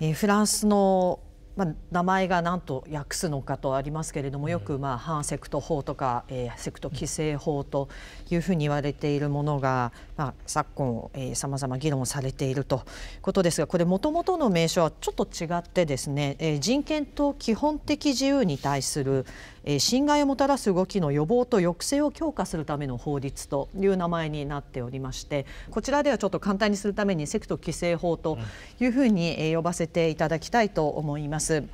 えー、フランスのまあ、名前が何と訳すのかとありますけれどもよくまあ反セクト法とか、えー、セクト規制法というふうに言われているものが、まあ、昨今さまざま議論されているということですがこれもともとの名称はちょっと違ってですね、えー、人権と基本的自由に対する侵害をもたらす動きの予防と抑制を強化するための法律という名前になっておりましてこちらではちょっと簡単にするためにセクト規制法というふうに呼ばせていただきたいと思います。ます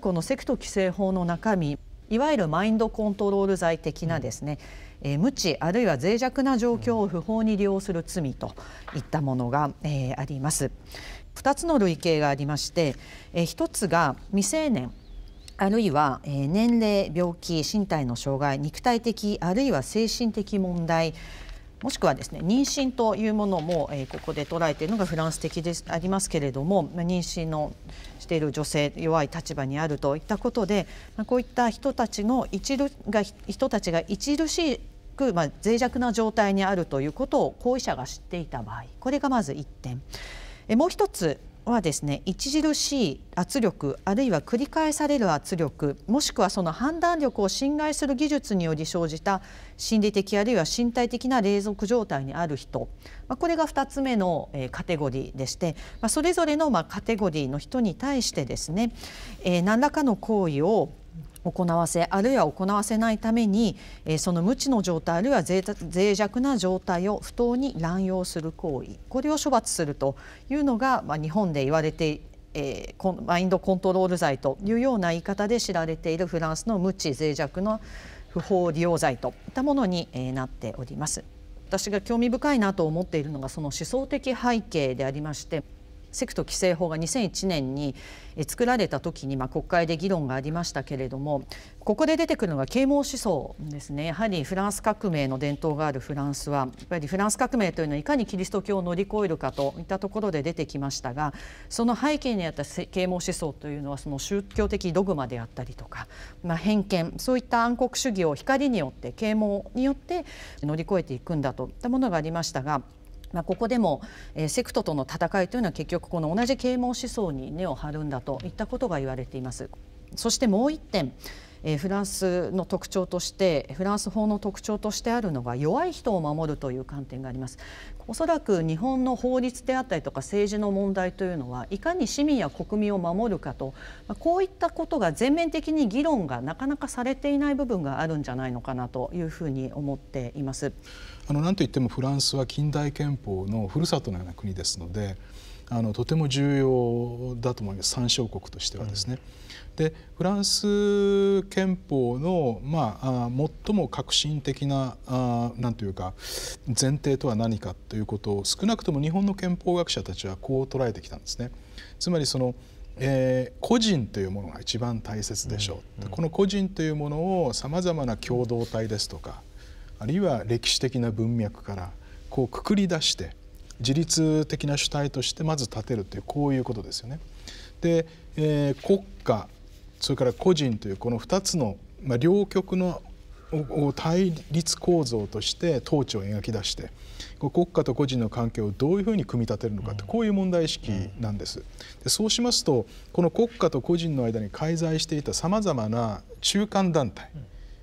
このセクト規制法の中身いわゆるマインドコントロール罪的なですね、えー、無知あるいは脆弱な状況を不法に利用する罪といったものが、えー、あります2つの類型がありまして、えー、1つが未成年あるいはえ年齢、病気、身体の障害、肉体的あるいは精神的問題、もしくはですね妊娠というものも、えー、ここで捉えているのがフランス的でありますけれども妊娠のしている女性弱い立場にあるといったことで、まあ、こういった人たちの著が人たちが著しいく、まあ、脆弱な状態にあるということを行為者が知っていた場合これがまず1点。えもう1つはですね著しい圧力あるいは繰り返される圧力もしくはその判断力を侵害する技術により生じた心理的あるいは身体的な隷属状態にある人、まあ、これが2つ目のカテゴリーでして、まあ、それぞれのまカテゴリーの人に対してですね、えー、何らかの行為を行わせあるいは行わせないために、えその無知の状態あるいは脆弱な状態を不当に乱用する行為これを処罰するというのが、ま日本で言われてえマインドコントロール罪というような言い方で知られているフランスの無知脆弱の不法利用罪といったものに、えなっております。私が興味深いなと思っているのがその思想的背景でありましてセクト規制法が2001年に作られた時に、まあ、国会で議論がありましたけれどもここで出てくるのが啓蒙思想ですねやはりフランス革命の伝統があるフランスはやっぱりフランス革命というのはいかにキリスト教を乗り越えるかといったところで出てきましたがその背景にあった啓蒙思想というのはその宗教的ドグマであったりとか、まあ、偏見そういった暗黒主義を光によって啓蒙によって乗り越えていくんだといったものがありましたがまあ、ここでも、えー、セクトとの戦いというのは結局この同じ啓蒙思想に根を張るんだといったことが言われています。そしてもう1点えフランスの特徴としてフランス法の特徴としてあるのが弱い人を守るという観点がありますおそらく日本の法律であったりとか政治の問題というのはいかに市民や国民を守るかとこういったことが全面的に議論がなかなかされていない部分があるんじゃないのかなというふうに思っていますあのなんといってもフランスは近代憲法のふるさとのような国ですのであのとても重要だと思います三小国としてはですね。うん、でフランス憲法の、まあ、最も革新的な何というか前提とは何かということを少なくとも日本の憲法学者たちはこう捉えてきたんですね。つまりそのえー、個人というものが一番大切でしょう、うんうん、この個人というものをさまざまな共同体ですとかあるいは歴史的な文脈からこうくくり出して自立的な主体としてまず立てるというこういうことですよね。で、えー、国家それから個人というこの2つの、まあ、両極の対立構造として統治を描き出して国家と個人の関係をどういうふうに組み立てるのかってこういう問題意識なんです。でそうしますとこの国家と個人の間に介在していたさまざまな中間団体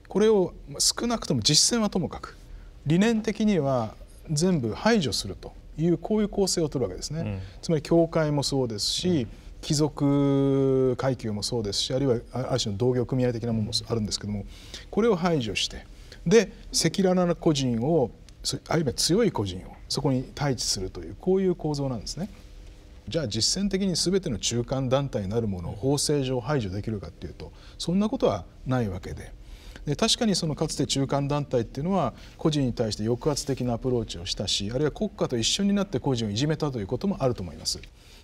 これを少なくとも実践はともかく理念的には全部排除するというこういう構成を取るわけですね、うん、つまり教会もそうですし、貴族階級もそうですしあるいはある種の同業組合的なものもあるんですけどもこれを排除してで赤裸々な個人をあるいは強い個人をそこに対峙するというこういう構造なんですね。じゃあ実践的に全ての中間団体なるものを法制上排除できるかっていうとそんなことはないわけでで確かにそのかつて中間団体っていうのは個人に対して抑圧的なアプローチをしたしあるいは国家と一緒になって個人をいじめたということもあると思います。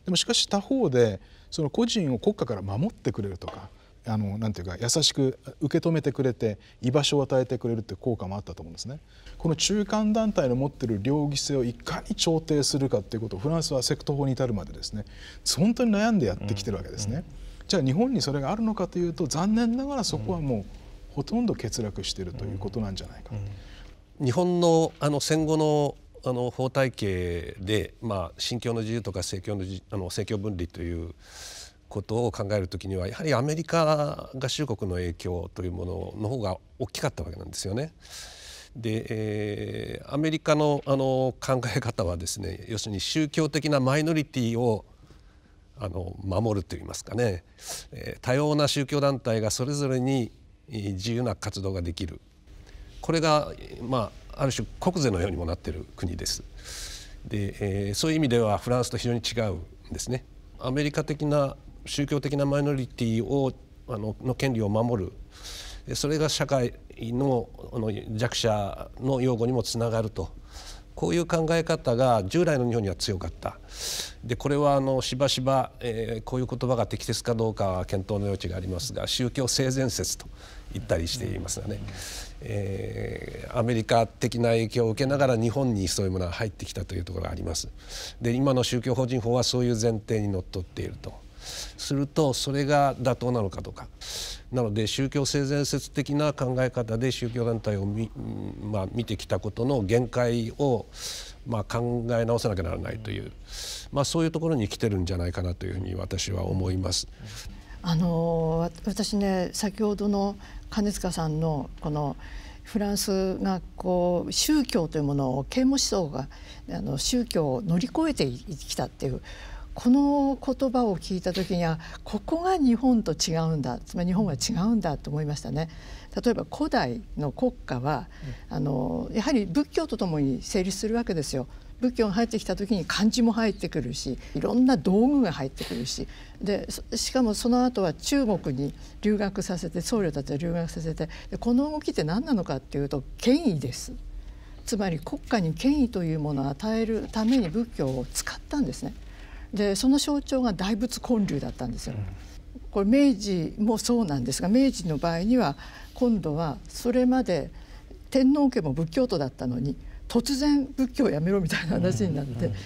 でもしかし他方でその個人を国家から守ってくれるとかあのなんていうか優しく受け止めてくれて居場所を与えてくれるって効果もあったと思うんですね。この中間団体の持っている両義性をいかに調停するかっていうことをフランスはセクト法に至るまでですね本当に悩んでやってきてるわけですね。うんうん、じゃあ日本にそれがあるのかというと残念ながらそこはもうほとんど欠落しているということなんじゃないか、うん、日本のあの戦後のあの法体系で、まあ、信教の自由とか政教のあの政教分離ということを考えるときにはやはりアメリカ合衆国の影響というものの方が大きかったわけなんですよね。で、えー、アメリカのあの考え方はですね要するに宗教的なマイノリティをあの守るといいますかね、えー、多様な宗教団体がそれぞれに自由な活動ができるこれが、まあ、ある種国税のようにもなっている国です。でえー、そういう意味ではフランスと非常に違うんですね。アメリカ的な宗教的なマイノリティをあのの権利を守るそれが社会のの弱者の擁護にもつながるとこういう考え方が従来の日本には強かったでこれはあのしばしば、えー、こういう言葉が適切かどうかは検討の余地がありますが宗教性善説と行ったりしていますがね、えー、アメリカ的な影響を受けながら日本にそういうものが入ってきたというところがありますで今の宗教法人法はそういう前提にのっとっているとするとそれが妥当なのかとかなので宗教性善説的な考え方で宗教団体を見,、まあ、見てきたことの限界を、まあ、考え直さなきゃならないという、まあ、そういうところに来てるんじゃないかなというふうに私は思います。あの私ね先ほどの金塚さんのこのフランスがこう宗教というものを啓蒙思想があの宗教を乗り越えてきたっていうこの言葉を聞いた時にはここが日本と違うんだつまり日本は違うんだと思いましたね。例えば古代の国家はあのやはり仏教とともに成立するわけですよ。仏教が入ってきた時に漢字も入ってくるしいろんな道具が入ってくるしでしかもその後は中国に留学させて僧侶たちを留学させてでこの動きって何なのかっていうと権威ですつまり国家に権威というものを与えるために仏教を使ったんですね。でその象徴が大仏建立だったんですよ。これ明治もそうなんですが明治の場合には今度はそれまで天皇家も仏教徒だったのに突然仏教をやめろみたいな話になって、うんうん、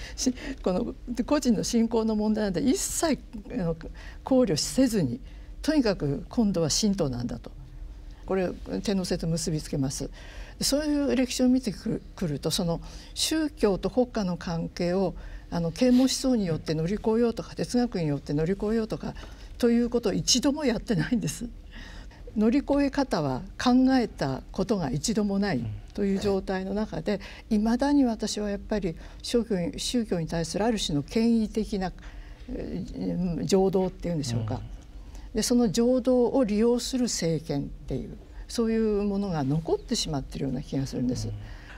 この個人の信仰の問題なんて一切考慮せずにとにかく今度は神道なんだとこれ天皇制と結びつけます。そういう歴史を見てくるくるとその宗教と国家の関係をあの啓蒙思想によって乗り越えようとか哲学によって乗り越えようとかということを一度もやってないんです。乗り越え方は考えたことが一度もないという状態の中でいまだに私はやっぱり宗教に宗教に対するある種の権威的な情動っていうんでしょうか、でその情動を利用する政権っていうそういうものが残ってしまってるような気がするんです。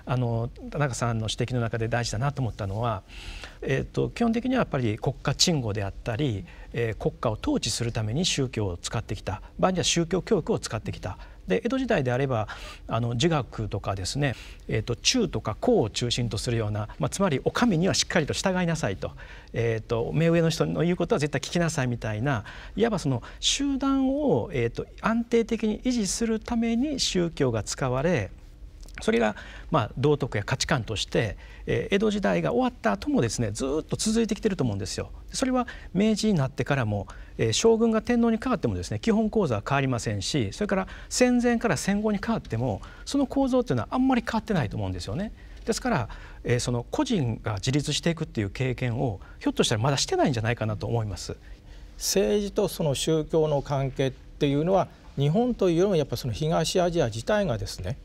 あの田中さんの指摘の中で大事だなと思ったのは、えーと、基本的にはやっぱり国家鎮護であったり、えー、国家を統治するために宗教を使ってきた場合には宗教教育を使ってきた。で江戸時代であればあの儒学とかですね、えーと、中とか公を中心とするような、まあ、つまりお上にはしっかりと従いなさいと,、えーと、目上の人の言うことは絶対聞きなさいみたいないわばその集団を、えーと安定的に維持するために宗教が使われそれがまあ道徳や価値観として、え江戸時代が終わった後もですねずっと続いてきてると思うんですよ。それは明治になってからも、え将軍が天皇に代わってもですね基本構造は変わりませんしそれから戦前から戦後に変わってもその構造っていうのはあんまり変わってないと思うんですよね。ですから、えその個人が自立していくっていう経験をひょっとしたらまだしてないんじゃないかなと思います。政治とその宗教の関係っていうのは日本というよりもやっぱその東アジア自体がですね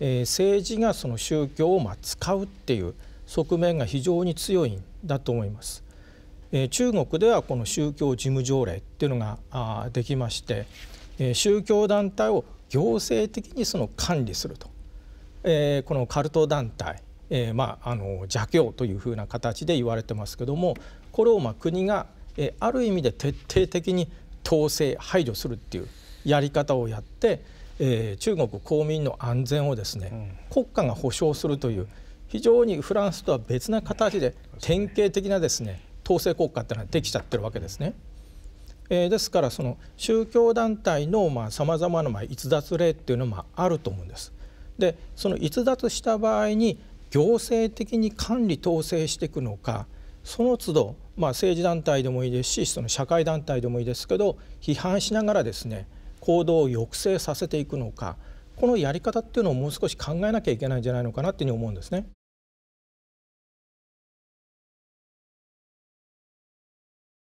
え政治がその宗教をま使うっていう側面が非常に強いんだと思います。え中国ではこの宗教事務条例っていうのがあできまして、え宗教団体を行政的にその管理すると、えこのカルト団体、えまああの邪教というふうな形で言われてますけどもこれをまあ国が、えある意味で徹底的に統制排除するっていうやり方をやって、えー、中国公民の安全をですね、うん、国家が保障するという非常にフランスとは別な形で典型的なですね統制国家っていうのはできちゃってるわけですね。えー、ですからその宗教団体のさまざまなまあ逸脱例っていうのもあると思うんです。でその逸脱した場合に行政的に管理統制していくのかその都度まあ政治団体でもいいですしその社会団体でもいいですけど批判しながらですね行動を抑制させていくのかこのやり方っていうのをもう少し考えなきゃいけないんじゃないのかなっていうふうに思うんですね。